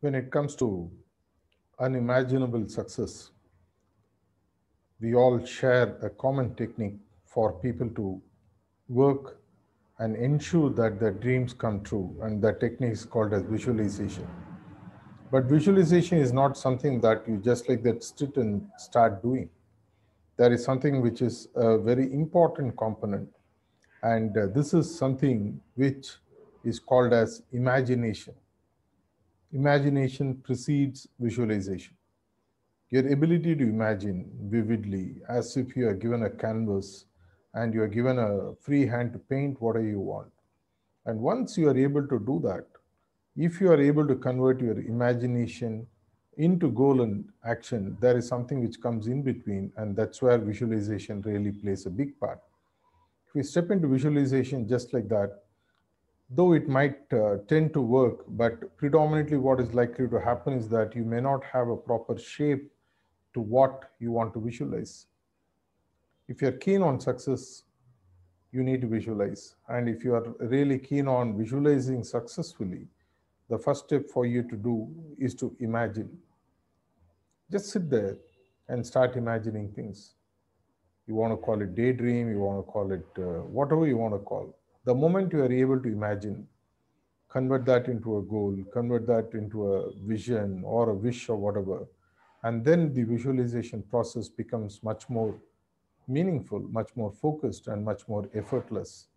when it comes to unimaginable success, we all share a common technique for people to work and ensure that their dreams come true. And that technique is called as visualization. But visualization is not something that you just like that sit and start doing. There is something which is a very important component. And uh, this is something which is called as imagination imagination precedes visualization. Your ability to imagine vividly, as if you are given a canvas and you are given a free hand to paint whatever you want. And once you are able to do that, if you are able to convert your imagination into goal and action, there is something which comes in between, and that's where visualization really plays a big part. If we step into visualization just like that, though it might uh, tend to work, but predominantly what is likely to happen is that you may not have a proper shape to what you want to visualize. If you're keen on success, you need to visualize. And if you are really keen on visualizing successfully, the first step for you to do is to imagine. Just sit there and start imagining things. You want to call it daydream, you want to call it uh, whatever you want to call the moment you are able to imagine, convert that into a goal, convert that into a vision or a wish or whatever, and then the visualization process becomes much more meaningful, much more focused, and much more effortless.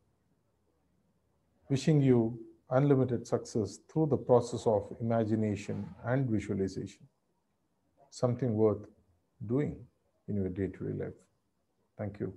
Wishing you unlimited success through the process of imagination and visualization. Something worth doing in your day to day life. Thank you.